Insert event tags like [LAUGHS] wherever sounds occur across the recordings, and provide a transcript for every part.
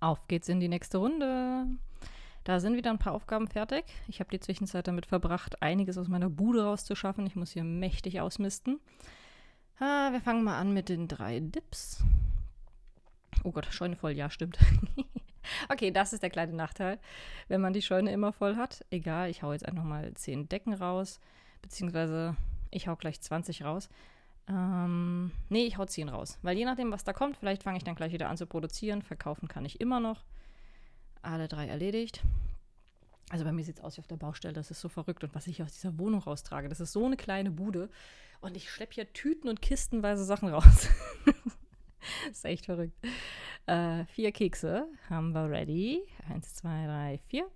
Auf geht's in die nächste Runde. Da sind wieder ein paar Aufgaben fertig. Ich habe die Zwischenzeit damit verbracht, einiges aus meiner Bude rauszuschaffen. Ich muss hier mächtig ausmisten. Ah, wir fangen mal an mit den drei Dips. Oh Gott, Scheune voll, ja, stimmt. [LAUGHS] okay, das ist der kleine Nachteil, wenn man die Scheune immer voll hat. Egal, ich hau jetzt einfach mal 10 Decken raus, beziehungsweise ich hau gleich 20 raus. Ähm, nee, ich hau 10 raus. Weil je nachdem, was da kommt, vielleicht fange ich dann gleich wieder an zu produzieren. Verkaufen kann ich immer noch. Alle drei erledigt. Also bei mir sieht es aus wie auf der Baustelle, das ist so verrückt. Und was ich aus dieser Wohnung raustrage, das ist so eine kleine Bude. Und ich schleppe hier Tüten und kistenweise Sachen raus. [LAUGHS] das ist echt verrückt. Äh, vier Kekse haben wir ready. Eins, zwei, drei, vier.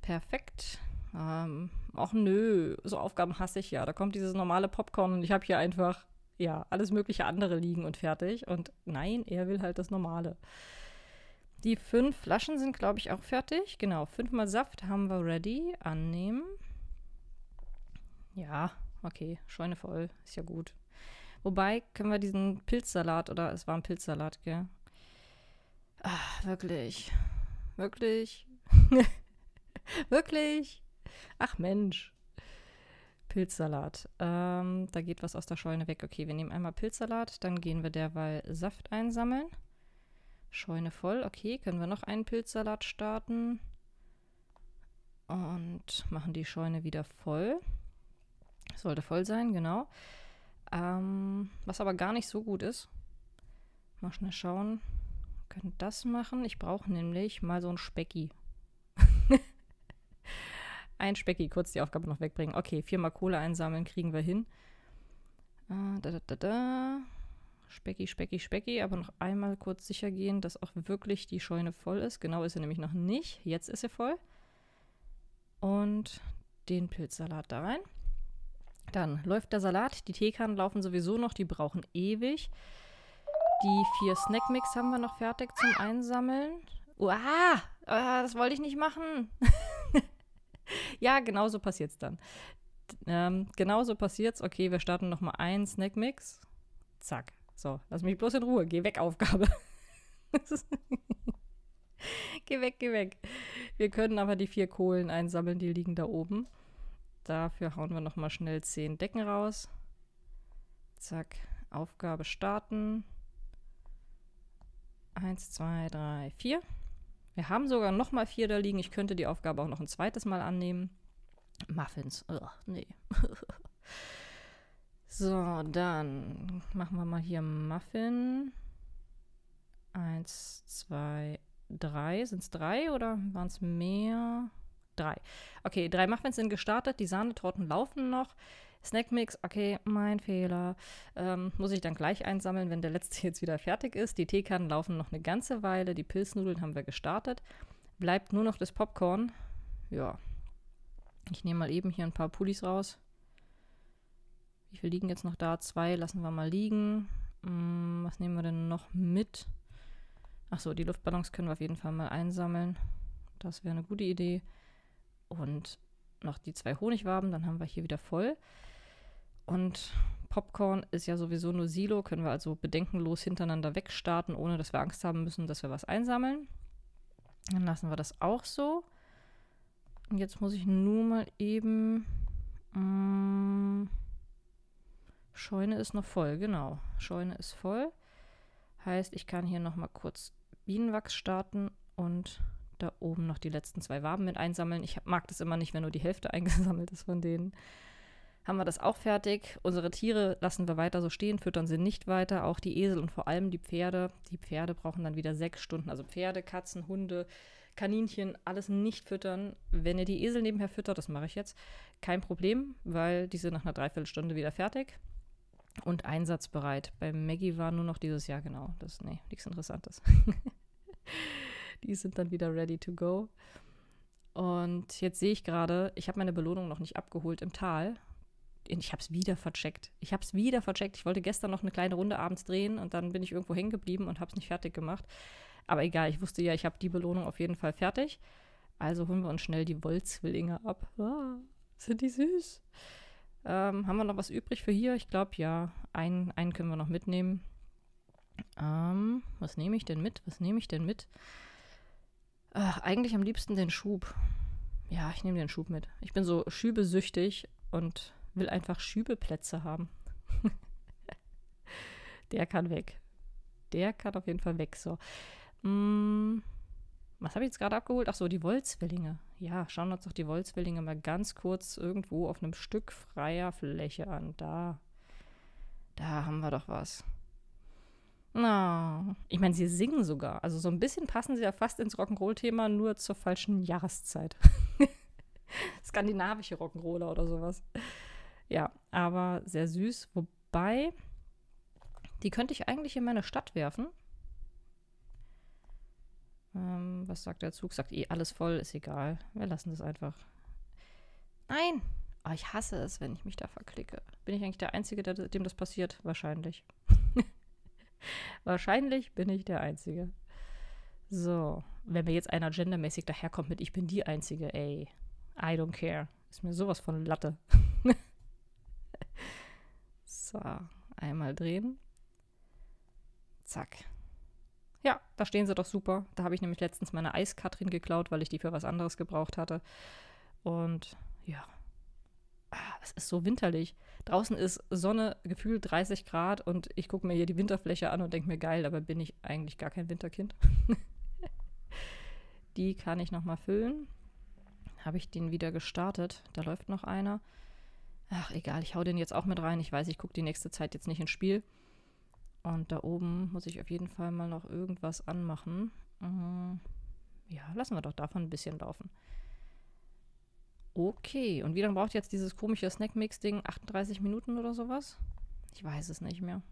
Perfekt. Ähm, ach nö, so Aufgaben hasse ich ja. Da kommt dieses normale Popcorn und ich habe hier einfach, ja, alles mögliche andere liegen und fertig. Und nein, er will halt das Normale. Die fünf Flaschen sind, glaube ich, auch fertig. Genau, fünfmal Saft haben wir ready. Annehmen. Ja, okay, Scheune voll, ist ja gut. Wobei, können wir diesen Pilzsalat, oder es war ein Pilzsalat, gell? Ach, wirklich. Wirklich. [LAUGHS] wirklich. Ach Mensch. Pilzsalat. Ähm, da geht was aus der Scheune weg. Okay, wir nehmen einmal Pilzsalat, dann gehen wir derweil Saft einsammeln. Scheune voll. Okay, können wir noch einen Pilzsalat starten. Und machen die Scheune wieder voll. Sollte voll sein, genau. Ähm, was aber gar nicht so gut ist. Mal schnell schauen. können das machen. Ich brauche nämlich mal so ein Specki. Ein Specki, kurz die Aufgabe noch wegbringen. Okay, viermal Kohle einsammeln, kriegen wir hin. Äh, da, da, da, da. Specki, Specki, Specki. Aber noch einmal kurz sicher gehen, dass auch wirklich die Scheune voll ist. Genau ist sie nämlich noch nicht. Jetzt ist sie voll. Und den Pilzsalat da rein. Dann läuft der Salat. Die Teekannen laufen sowieso noch. Die brauchen ewig. Die vier Snackmix haben wir noch fertig zum Einsammeln. Uah, ah, das wollte ich nicht machen. [LAUGHS] [LAUGHS] ja, genauso passiert es dann. Ähm, genau so passiert's. Okay, wir starten nochmal einen Snackmix. Zack. So, lass mich bloß in Ruhe. Geh weg, Aufgabe. [LAUGHS] geh weg, geh weg. Wir können aber die vier Kohlen einsammeln, die liegen da oben. Dafür hauen wir nochmal schnell zehn Decken raus. Zack. Aufgabe starten. Eins, zwei, drei, vier. Wir haben sogar noch mal vier da liegen. Ich könnte die Aufgabe auch noch ein zweites Mal annehmen. Muffins. Ugh, nee. [LAUGHS] so, dann machen wir mal hier Muffin. Eins, zwei, drei. Sind es drei oder waren es mehr? Drei. Okay, drei Muffins sind gestartet. Die Sahnetorten laufen noch. Snackmix, okay, mein Fehler. Ähm, muss ich dann gleich einsammeln, wenn der letzte [LAUGHS] jetzt wieder fertig ist. Die Teekannen laufen noch eine ganze Weile. Die Pilznudeln haben wir gestartet. Bleibt nur noch das Popcorn. Ja. Ich nehme mal eben hier ein paar Pullis raus. Wie viel liegen jetzt noch da? Zwei lassen wir mal liegen. Hm, was nehmen wir denn noch mit? Achso, die Luftballons können wir auf jeden Fall mal einsammeln. Das wäre eine gute Idee. Und noch die zwei Honigwaben, dann haben wir hier wieder voll. Und Popcorn ist ja sowieso nur Silo, können wir also bedenkenlos hintereinander wegstarten, ohne dass wir Angst haben müssen, dass wir was einsammeln. Dann lassen wir das auch so. Und jetzt muss ich nur mal eben. Mm, Scheune ist noch voll, genau. Scheune ist voll. Heißt, ich kann hier nochmal kurz Bienenwachs starten und da oben noch die letzten zwei Waben mit einsammeln. Ich mag das immer nicht, wenn nur die Hälfte [LAUGHS] eingesammelt ist von denen haben wir das auch fertig. Unsere Tiere lassen wir weiter so stehen, füttern sie nicht weiter. Auch die Esel und vor allem die Pferde. Die Pferde brauchen dann wieder sechs Stunden. Also Pferde, Katzen, Hunde, Kaninchen, alles nicht füttern. Wenn ihr die Esel nebenher füttert, das mache ich jetzt, kein Problem, weil die sind nach einer Dreiviertelstunde wieder fertig und einsatzbereit. Bei Maggie war nur noch dieses Jahr genau. Das, nee, nichts Interessantes. [LAUGHS] die sind dann wieder ready to go. Und jetzt sehe ich gerade, ich habe meine Belohnung noch nicht abgeholt im Tal ich habe es wieder vercheckt. Ich habe es wieder vercheckt. Ich wollte gestern noch eine kleine Runde abends drehen und dann bin ich irgendwo hängen geblieben und habe es nicht fertig gemacht. Aber egal, ich wusste ja, ich habe die Belohnung auf jeden Fall fertig. Also holen wir uns schnell die Wollzwillinge ab. Ah, sind die süß. Ähm, haben wir noch was übrig für hier? Ich glaube, ja. Einen, einen können wir noch mitnehmen. Ähm, was nehme ich denn mit? Was nehme ich denn mit? Ach, eigentlich am liebsten den Schub. Ja, ich nehme den Schub mit. Ich bin so schübesüchtig und will einfach Schübeplätze haben. [LAUGHS] Der kann weg. Der kann auf jeden Fall weg. So. Hm, was habe ich jetzt gerade abgeholt? Ach so, die Wollzwillinge. Ja, schauen wir uns doch die Wollzwillinge mal ganz kurz irgendwo auf einem Stück freier Fläche an. Da. Da haben wir doch was. Na, no. ich meine, sie singen sogar. Also so ein bisschen passen sie ja fast ins Rock'n'Roll-Thema, nur zur falschen Jahreszeit. [LAUGHS] Skandinavische Rock'n'Roller oder sowas. Ja, aber sehr süß. Wobei, die könnte ich eigentlich in meine Stadt werfen. Ähm, was sagt der Zug? Sagt eh alles voll, ist egal. Wir lassen das einfach. Nein! Oh, ich hasse es, wenn ich mich da verklicke. Bin ich eigentlich der Einzige, der, dem das passiert? Wahrscheinlich. [LAUGHS] Wahrscheinlich bin ich der Einzige. So, wenn mir jetzt einer gendermäßig daherkommt mit Ich bin die Einzige, ey. I don't care. Ist mir sowas von Latte. [LAUGHS] So, einmal drehen. Zack. Ja, da stehen sie doch super. Da habe ich nämlich letztens meine Eiskatrin geklaut, weil ich die für was anderes gebraucht hatte. Und ja, ah, es ist so winterlich. Draußen ist Sonne, gefühlt 30 Grad und ich gucke mir hier die Winterfläche an und denke mir, geil, aber bin ich eigentlich gar kein Winterkind. [LAUGHS] die kann ich nochmal füllen. Habe ich den wieder gestartet. Da läuft noch einer ach egal, ich hau den jetzt auch mit rein. Ich weiß, ich gucke die nächste Zeit jetzt nicht ins Spiel. Und da oben muss ich auf jeden Fall mal noch irgendwas anmachen. Mhm. Ja, lassen wir doch davon ein bisschen laufen. Okay, und wie lange braucht jetzt dieses komische snack mix ding 38 Minuten oder sowas? Ich weiß es nicht mehr.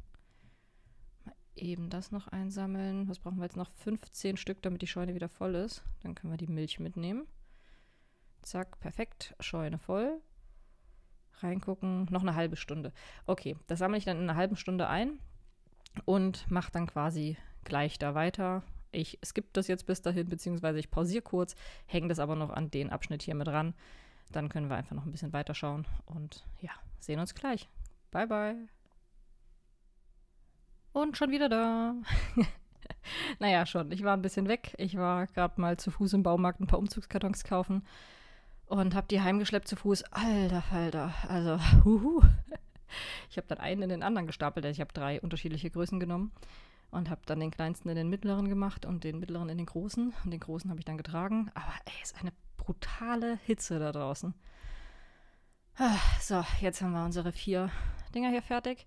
Mal eben das noch einsammeln. Was brauchen wir jetzt noch? 15 Stück, damit die Scheune wieder voll ist. Dann können wir die Milch mitnehmen. Zack, perfekt. Scheune voll reingucken, noch eine halbe Stunde. Okay, das sammle ich dann in einer halben Stunde ein und mache dann quasi gleich da weiter. Ich skippe das jetzt bis dahin, beziehungsweise ich pausiere kurz, hänge das aber noch an den Abschnitt hier mit ran. Dann können wir einfach noch ein bisschen weiterschauen und ja, sehen uns gleich. Bye, bye. Und schon wieder da. [LAUGHS] naja, schon. Ich war ein bisschen weg. Ich war gerade mal zu Fuß im Baumarkt ein paar Umzugskartons kaufen und habe die heimgeschleppt zu Fuß. Alter, Falter, also [LAUGHS] huhu. Ich habe dann einen in den anderen gestapelt. Also ich habe drei unterschiedliche Größen genommen und habe dann den kleinsten in den mittleren gemacht und den mittleren in den großen. Und den großen habe ich dann getragen. Aber ey, ist eine brutale Hitze da draußen. Ah, so, jetzt haben wir unsere vier Dinger hier fertig.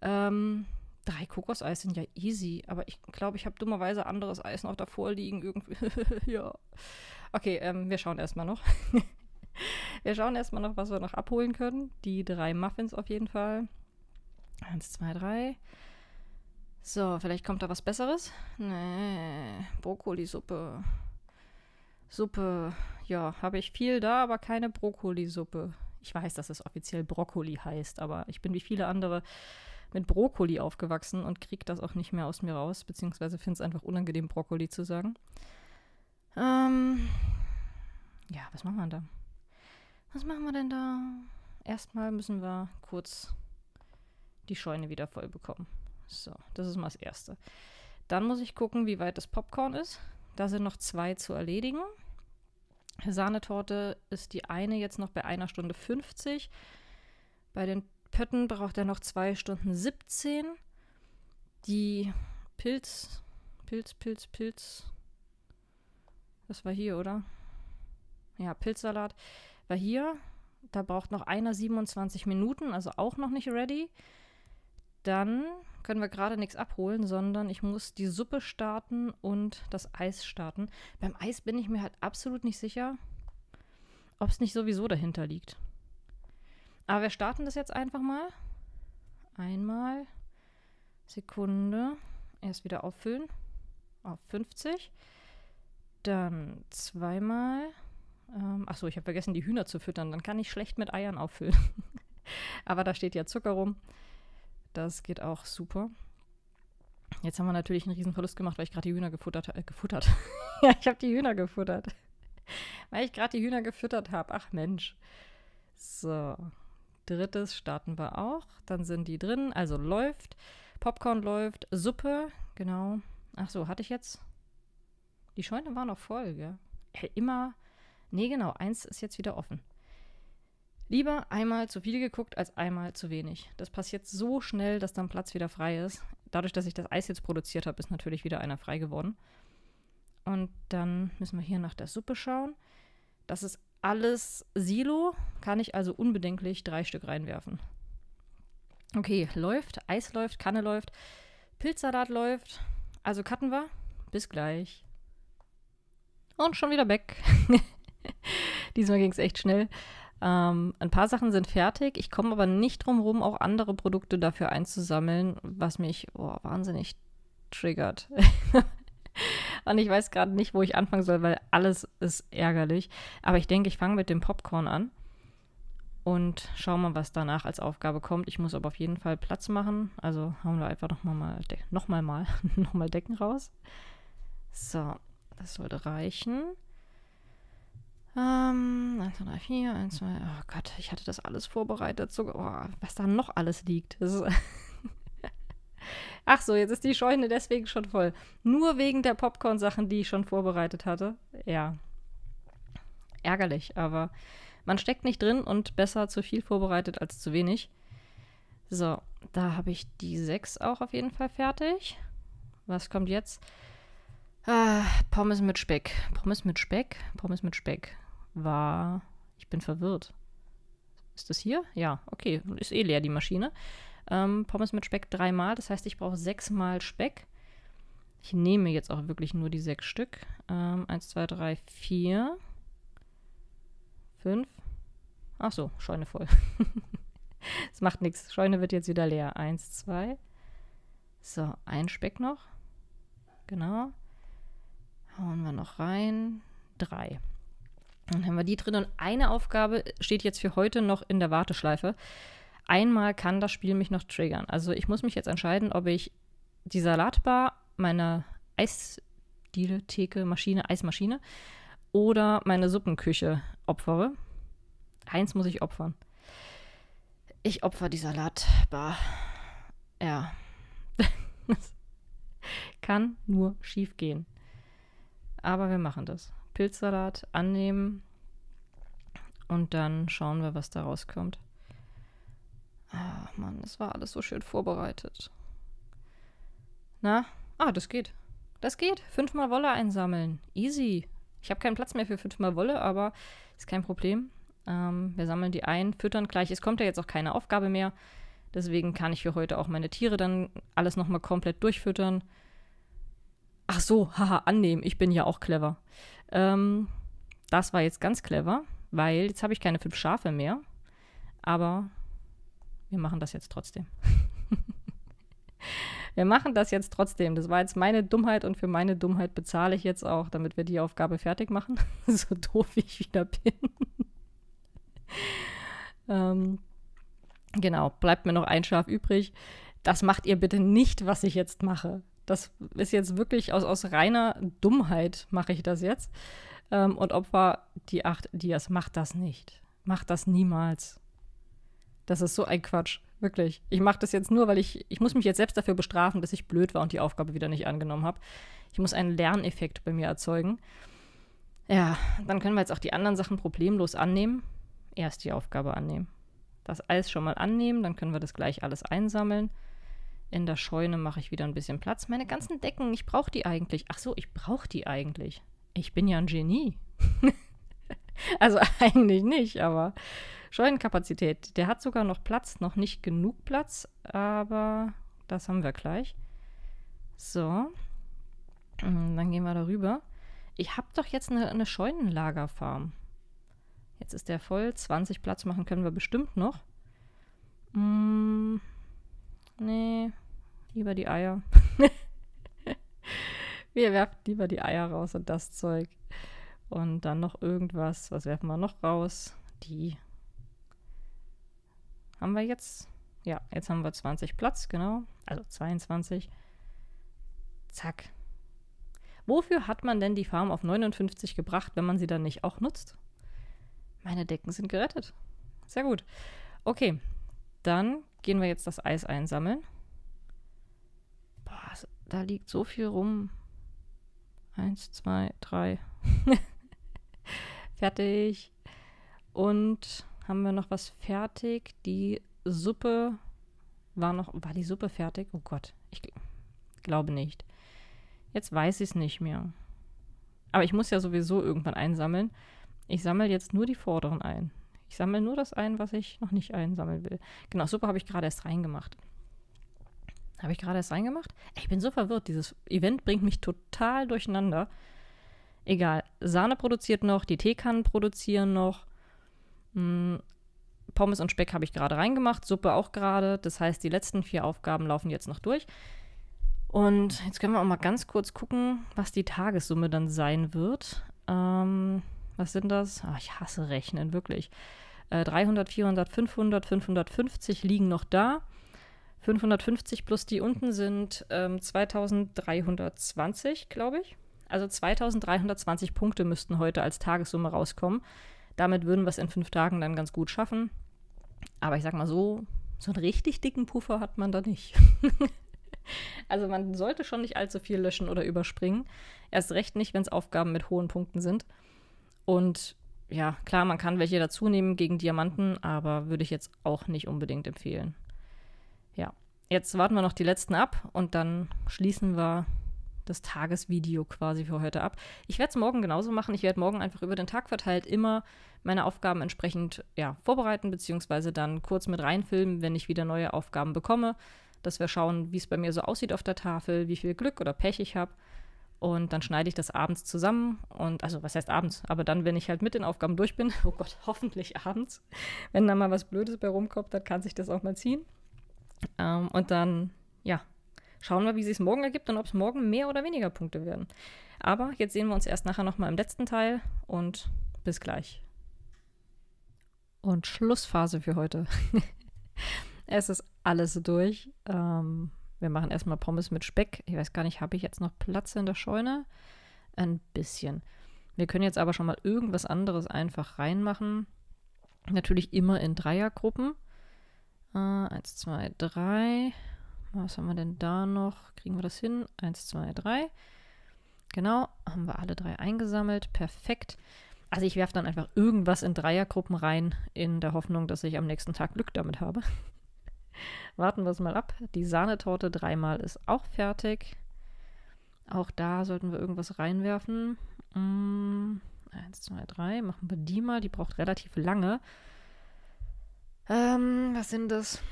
Ähm, Drei Kokoseis sind ja easy, aber ich glaube, ich habe dummerweise anderes Eis noch davor liegen irgendwie. [LAUGHS] ja. Okay, ähm, wir schauen erstmal noch. [LAUGHS] wir schauen erstmal noch, was wir noch abholen können. Die drei Muffins auf jeden Fall. Eins, zwei, drei. So, vielleicht kommt da was Besseres. Nee, Brokkolisuppe. Suppe. Ja, habe ich viel da, aber keine Brokkolisuppe. Ich weiß, dass es offiziell Brokkoli heißt, aber ich bin wie viele andere mit Brokkoli aufgewachsen und kriege das auch nicht mehr aus mir raus, beziehungsweise finde es einfach unangenehm, Brokkoli zu sagen. Ähm, ja, was machen wir denn da? Was machen wir denn da? Erstmal müssen wir kurz die Scheune wieder voll bekommen. So, das ist mal das Erste. Dann muss ich gucken, wie weit das Popcorn ist. Da sind noch zwei zu erledigen. Sahnetorte ist die eine jetzt noch bei einer Stunde 50. Bei den Pötten braucht er noch 2 Stunden 17. Die Pilz, Pilz, Pilz, Pilz. Das war hier, oder? Ja, Pilzsalat war hier. Da braucht noch einer 27 Minuten, also auch noch nicht ready. Dann können wir gerade nichts abholen, sondern ich muss die Suppe starten und das Eis starten. Beim Eis bin ich mir halt absolut nicht sicher, ob es nicht sowieso dahinter liegt. Aber wir starten das jetzt einfach mal. Einmal. Sekunde. Erst wieder auffüllen. Auf 50. Dann zweimal. Ähm, achso, ich habe vergessen, die Hühner zu füttern. Dann kann ich schlecht mit Eiern auffüllen. [LAUGHS] Aber da steht ja Zucker rum. Das geht auch super. Jetzt haben wir natürlich einen riesen Verlust gemacht, weil ich gerade die Hühner gefuttert, äh, gefuttert. [LAUGHS] ja, ich habe die Hühner gefuttert. [LAUGHS] weil ich gerade die Hühner gefüttert habe. Ach Mensch. So. Drittes starten wir auch. Dann sind die drin. Also läuft. Popcorn läuft. Suppe. Genau. Ach so, hatte ich jetzt. Die Scheune war noch voll, gell? Ja, immer. Nee, genau. Eins ist jetzt wieder offen. Lieber einmal zu viel geguckt als einmal zu wenig. Das passiert so schnell, dass dann Platz wieder frei ist. Dadurch, dass ich das Eis jetzt produziert habe, ist natürlich wieder einer frei geworden. Und dann müssen wir hier nach der Suppe schauen. Das ist alles Silo, kann ich also unbedenklich drei Stück reinwerfen. Okay, läuft, Eis läuft, Kanne läuft, Pilzsalat läuft. Also cutten wir. Bis gleich. Und schon wieder weg. [LAUGHS] Diesmal ging es echt schnell. Ähm, ein paar Sachen sind fertig. Ich komme aber nicht drum herum, auch andere Produkte dafür einzusammeln, was mich oh, wahnsinnig triggert. [LAUGHS] Und ich weiß gerade nicht, wo ich anfangen soll, weil alles ist ärgerlich. Aber ich denke, ich fange mit dem Popcorn an und schau mal, was danach als Aufgabe kommt. Ich muss aber auf jeden Fall Platz machen. Also hauen wir einfach nochmal mal, De noch mal, mal, [LAUGHS] noch mal Decken raus. So, das sollte reichen. Ähm, 1, 2, 3, 4, 1, 2, oh Gott, ich hatte das alles vorbereitet. So, oh, was da noch alles liegt. Das ist [LAUGHS] Ach so, jetzt ist die Scheune deswegen schon voll. Nur wegen der Popcorn-Sachen, die ich schon vorbereitet hatte. Ja. Ärgerlich, aber man steckt nicht drin und besser zu viel vorbereitet als zu wenig. So, da habe ich die sechs auch auf jeden Fall fertig. Was kommt jetzt? Ah, Pommes mit Speck. Pommes mit Speck? Pommes mit Speck war. Ich bin verwirrt. Ist das hier? Ja, okay. Ist eh leer, die Maschine. Ähm, Pommes mit Speck dreimal, das heißt, ich brauche sechsmal Speck. Ich nehme jetzt auch wirklich nur die sechs Stück. Ähm, eins, zwei, drei, vier, fünf. Ach so, Scheune voll. Es [LAUGHS] macht nichts. Scheune wird jetzt wieder leer. Eins, zwei. So, ein Speck noch. Genau. Hauen wir noch rein. Drei. Dann haben wir die drin und eine Aufgabe steht jetzt für heute noch in der Warteschleife einmal kann das Spiel mich noch triggern. Also ich muss mich jetzt entscheiden, ob ich die Salatbar meine Eisdiele, Theke, Maschine, Eismaschine oder meine Suppenküche opfere. Eins muss ich opfern. Ich opfer die Salatbar. Ja. [LAUGHS] das kann nur schief gehen. Aber wir machen das. Pilzsalat annehmen und dann schauen wir, was da rauskommt. Ah, Mann, es war alles so schön vorbereitet. Na? Ah, das geht. Das geht. Fünfmal Wolle einsammeln. Easy. Ich habe keinen Platz mehr für fünfmal Wolle, aber ist kein Problem. Ähm, wir sammeln die ein, füttern gleich. Es kommt ja jetzt auch keine Aufgabe mehr. Deswegen kann ich für heute auch meine Tiere dann alles nochmal komplett durchfüttern. Ach so, haha, annehmen. Ich bin ja auch clever. Ähm, das war jetzt ganz clever, weil jetzt habe ich keine fünf Schafe mehr. Aber wir machen das jetzt trotzdem. [LAUGHS] wir machen das jetzt trotzdem. Das war jetzt meine Dummheit und für meine Dummheit bezahle ich jetzt auch, damit wir die Aufgabe fertig machen. [LAUGHS] so doof wie ich wieder bin. [LAUGHS] ähm, genau, bleibt mir noch ein Schaf übrig. Das macht ihr bitte nicht, was ich jetzt mache. Das ist jetzt wirklich aus, aus reiner Dummheit mache ich das jetzt. Ähm, und Opfer, die acht Dias, macht das nicht. Macht das niemals. Das ist so ein Quatsch. Wirklich. Ich mache das jetzt nur, weil ich, ich muss mich jetzt selbst dafür bestrafen, dass ich blöd war und die Aufgabe wieder nicht angenommen habe. Ich muss einen Lerneffekt bei mir erzeugen. Ja, dann können wir jetzt auch die anderen Sachen problemlos annehmen. Erst die Aufgabe annehmen. Das Eis schon mal annehmen, dann können wir das gleich alles einsammeln. In der Scheune mache ich wieder ein bisschen Platz. Meine ganzen Decken, ich brauche die eigentlich. Ach so, ich brauche die eigentlich. Ich bin ja ein Genie. [LAUGHS] [LAUGHS] Also eigentlich nicht, aber Scheunenkapazität. Der hat sogar noch Platz, noch nicht genug Platz, aber das haben wir gleich. So, hm, dann gehen wir darüber. Ich habe doch jetzt eine, eine Scheunenlagerfarm. Jetzt ist der voll. 20 Platz machen können wir bestimmt noch. Mm, nee, lieber die Eier. [LAUGHS] wir werfen lieber die Eier raus und das Zeug und dann noch irgendwas. Was werfen wir noch raus? Die haben wir jetzt. Ja, jetzt haben wir 20 Platz, genau. Also 22. Zack. Wofür hat man denn die Farm auf 59 gebracht, wenn man sie dann nicht auch nutzt? Meine Decken sind gerettet. Sehr gut. Okay, dann gehen wir jetzt das Eis einsammeln. Boah, also da liegt so viel rum. Eins, zwei, drei. [LAUGHS] Fertig. Und haben wir noch was fertig? Die Suppe war noch. War die Suppe fertig? Oh Gott, ich gl glaube nicht. Jetzt weiß ich es nicht mehr. Aber ich muss ja sowieso irgendwann einsammeln. Ich sammle jetzt nur die vorderen ein. Ich sammle nur das ein, was ich noch nicht einsammeln will. Genau, Suppe habe ich gerade erst reingemacht. Habe ich gerade erst reingemacht? Ey, ich bin so verwirrt. Dieses Event bringt mich total durcheinander. Egal. Sahne produziert noch, die Teekannen produzieren noch. Hm, Pommes und Speck habe ich gerade reingemacht, Suppe auch gerade. Das heißt, die letzten vier Aufgaben laufen jetzt noch durch. Und jetzt können wir auch mal ganz kurz gucken, was die Tagessumme dann sein wird. Ähm, was sind das? Oh, ich hasse Rechnen, wirklich. 300, 400, 500, 550 liegen noch da. 550 plus die unten sind ähm, 2320, glaube ich. Also 2320 Punkte müssten heute als Tagessumme rauskommen. Damit würden wir es in fünf Tagen dann ganz gut schaffen. Aber ich sag mal so, so einen richtig dicken Puffer hat man da nicht. [LAUGHS] also man sollte schon nicht allzu viel löschen oder überspringen. Erst recht nicht, wenn es Aufgaben mit hohen Punkten sind. Und ja, klar, man kann welche dazu nehmen gegen Diamanten, aber würde ich jetzt auch nicht unbedingt empfehlen. Ja, jetzt warten wir noch die letzten ab und dann schließen wir das Tagesvideo quasi für heute ab. Ich werde es morgen genauso machen. Ich werde morgen einfach über den Tag verteilt immer meine Aufgaben entsprechend ja, vorbereiten, beziehungsweise dann kurz mit reinfilmen, wenn ich wieder neue Aufgaben bekomme, dass wir schauen, wie es bei mir so aussieht auf der Tafel, wie viel Glück oder Pech ich habe. Und dann schneide ich das abends zusammen. Und also, was heißt abends? Aber dann, wenn ich halt mit den Aufgaben durch bin, [LAUGHS] oh Gott, hoffentlich abends, wenn da mal was Blödes bei rumkommt, dann kann sich das auch mal ziehen. Ähm, und dann, ja, Schauen wir, wie sich es morgen ergibt und ob es morgen mehr oder weniger Punkte werden. Aber jetzt sehen wir uns erst nachher nochmal im letzten Teil und bis gleich. Und Schlussphase für heute. [LAUGHS] es ist alles durch. Ähm, wir machen erstmal Pommes mit Speck. Ich weiß gar nicht, habe ich jetzt noch Platz in der Scheune? Ein bisschen. Wir können jetzt aber schon mal irgendwas anderes einfach reinmachen. Natürlich immer in Dreiergruppen. Äh, eins, zwei, drei. Was haben wir denn da noch? Kriegen wir das hin? Eins, zwei, drei. Genau, haben wir alle drei eingesammelt. Perfekt. Also ich werfe dann einfach irgendwas in Dreiergruppen rein, in der Hoffnung, dass ich am nächsten Tag Glück damit habe. [LAUGHS] Warten wir es mal ab. Die Sahnetorte dreimal ist auch fertig. Auch da sollten wir irgendwas reinwerfen. Mm, eins, zwei, drei. Machen wir die mal. Die braucht relativ lange. Ähm, was sind das?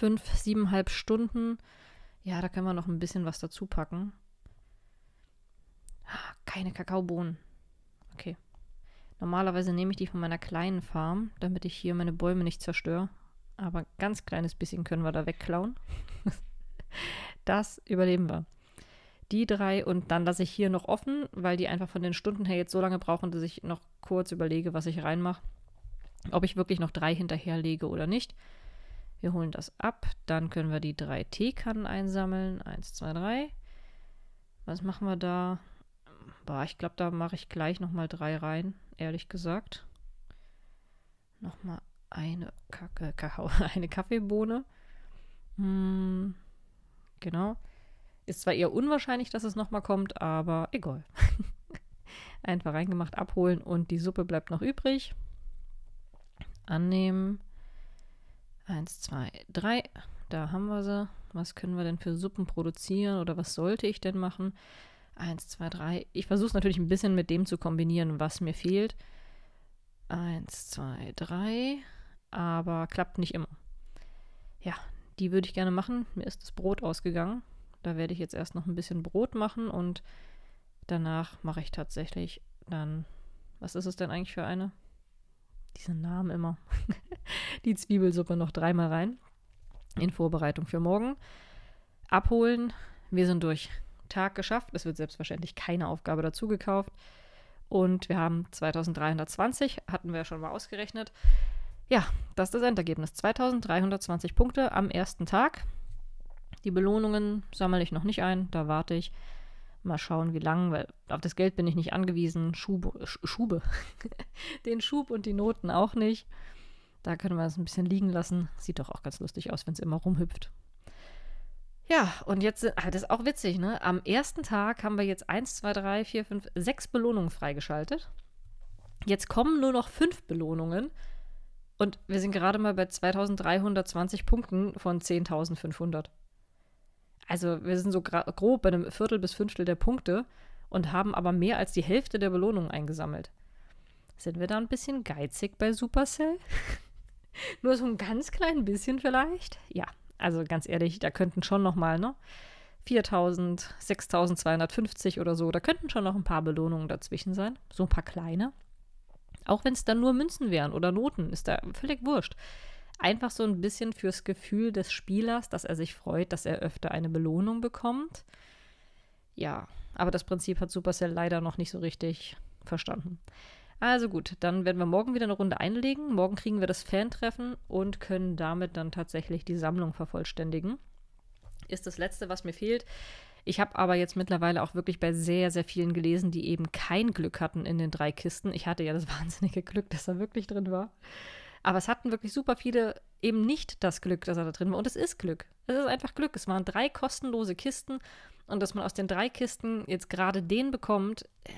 fünf, siebeneinhalb Stunden. Ja, da können wir noch ein bisschen was dazu packen. Ah, keine Kakaobohnen. Okay. Normalerweise nehme ich die von meiner kleinen Farm, damit ich hier meine Bäume nicht zerstöre. Aber ein ganz kleines bisschen können wir da wegklauen. [LAUGHS] das überleben wir. Die drei und dann lasse ich hier noch offen, weil die einfach von den Stunden her jetzt so lange brauchen, dass ich noch kurz überlege, was ich reinmache. Ob ich wirklich noch drei hinterherlege oder nicht. Wir holen das ab. Dann können wir die drei Teekannen einsammeln. Eins, zwei, drei. Was machen wir da? Boah, ich glaube, da mache ich gleich nochmal drei rein, ehrlich gesagt. Nochmal eine, Kacke, [LAUGHS] Kakao, eine Kaffeebohne. Hm, genau. Ist zwar eher unwahrscheinlich, dass es nochmal kommt, aber egal. [LAUGHS] Einfach reingemacht, abholen und die Suppe bleibt noch übrig. Annehmen. Eins, zwei, drei. Da haben wir sie. Was können wir denn für Suppen produzieren oder was sollte ich denn machen? Eins, zwei, drei. Ich versuche es natürlich ein bisschen mit dem zu kombinieren, was mir fehlt. Eins, zwei, drei. Aber klappt nicht immer. Ja, die würde ich gerne machen. Mir ist das Brot ausgegangen. Da werde ich jetzt erst noch ein bisschen Brot machen und danach mache ich tatsächlich dann. Was ist es denn eigentlich für eine? diesen Namen immer, [LAUGHS] die Zwiebelsuppe noch dreimal rein in Vorbereitung für morgen. Abholen, wir sind durch. Tag geschafft, es wird selbstverständlich keine Aufgabe dazu gekauft. Und wir haben 2320, hatten wir ja schon mal ausgerechnet. Ja, das ist das Endergebnis. 2320 Punkte am ersten Tag. Die Belohnungen sammle ich noch nicht ein, da warte ich. Mal schauen, wie lange, weil auf das Geld bin ich nicht angewiesen. Schub, Schube. [LAUGHS] Den Schub und die Noten auch nicht. Da können wir es ein bisschen liegen lassen. Sieht doch auch ganz lustig aus, wenn es immer rumhüpft. Ja, und jetzt, ah, das ist auch witzig, ne? Am ersten Tag haben wir jetzt 1, 2, 3, 4, 5, 6 Belohnungen freigeschaltet. Jetzt kommen nur noch 5 Belohnungen. Und wir sind gerade mal bei 2320 Punkten von 10.500 also wir sind so grob bei einem Viertel bis Fünftel der Punkte und haben aber mehr als die Hälfte der Belohnungen eingesammelt. Sind wir da ein bisschen geizig bei Supercell? [LAUGHS] Nur so ein ganz klein bisschen vielleicht? Ja, also ganz ehrlich, da könnten schon noch mal, ne? 4000, 6250 oder so, da könnten schon noch ein paar Belohnungen dazwischen sein, so ein paar kleine. Auch wenn es dann nur Münzen wären oder Noten, ist da völlig wurscht einfach so ein bisschen fürs Gefühl des Spielers, dass er sich freut, dass er öfter eine Belohnung bekommt. Ja, aber das Prinzip hat Supercell leider noch nicht so richtig verstanden. Also gut, dann werden wir morgen wieder eine Runde einlegen. Morgen kriegen wir das Fan-Treffen und können damit dann tatsächlich die Sammlung vervollständigen. Ist das Letzte, was mir fehlt. Ich habe aber jetzt mittlerweile auch wirklich bei sehr, sehr vielen gelesen, die eben kein Glück hatten in den drei Kisten. Ich hatte ja das [LAUGHS] wahnsinnige Glück, dass er wirklich drin war. Aber es hatten wirklich super viele eben nicht das Glück, dass er da drin war. Und es ist Glück. Es ist einfach Glück. Es waren drei kostenlose Kisten. Und dass man aus den drei Kisten jetzt gerade den bekommt, äh,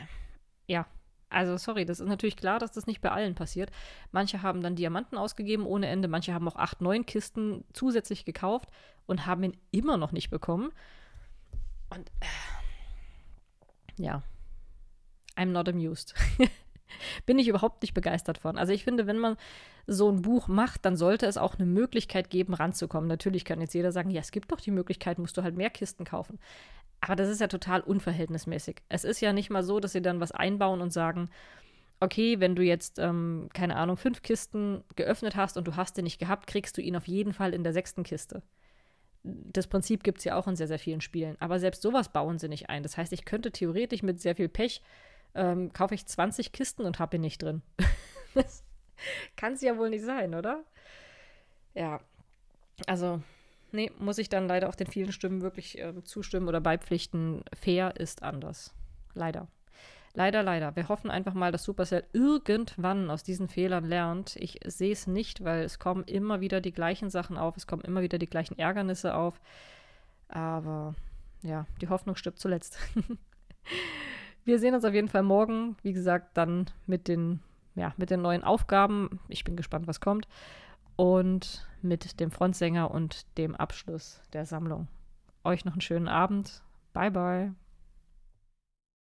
ja, also sorry, das ist natürlich klar, dass das nicht bei allen passiert. Manche haben dann Diamanten ausgegeben ohne Ende, manche haben auch acht, neun Kisten zusätzlich gekauft und haben ihn immer noch nicht bekommen. Und äh, ja, I'm not amused. [LAUGHS] [LAUGHS] bin ich überhaupt nicht begeistert von. Also ich finde, wenn man so ein Buch macht, dann sollte es auch eine Möglichkeit geben, ranzukommen. Natürlich kann jetzt jeder sagen, ja, es gibt doch die Möglichkeit, musst du halt mehr Kisten kaufen. Aber das ist ja total unverhältnismäßig. Es ist ja nicht mal so, dass sie dann was einbauen und sagen, okay, wenn du jetzt, ähm, keine Ahnung, fünf Kisten geöffnet hast und du hast den nicht gehabt, kriegst du ihn auf jeden Fall in der sechsten Kiste. Das Prinzip gibt es ja auch in sehr, sehr vielen Spielen. Aber selbst sowas bauen sie nicht ein. Das heißt, ich könnte theoretisch mit sehr viel Pech ähm, kaufe ich 20 Kisten und habe ihn nicht drin. [LAUGHS] kann es ja wohl nicht sein, oder? Ja, also nee, muss ich dann leider auch den vielen Stimmen wirklich äh, zustimmen oder beipflichten. Fair ist anders. Leider. Leider, leider. Wir hoffen einfach mal, dass Supercell irgendwann aus diesen Fehlern lernt. Ich sehe es nicht, weil es kommen immer wieder die gleichen Sachen auf, es kommen immer wieder die gleichen Ärgernisse auf. Aber ja, die Hoffnung stirbt zuletzt. [LAUGHS] Wir sehen uns auf jeden Fall morgen, wie gesagt, dann mit den, ja, mit den neuen Aufgaben. Ich bin gespannt, was kommt. Und mit dem Frontsänger und dem Abschluss der Sammlung. Euch noch einen schönen Abend. Bye, bye.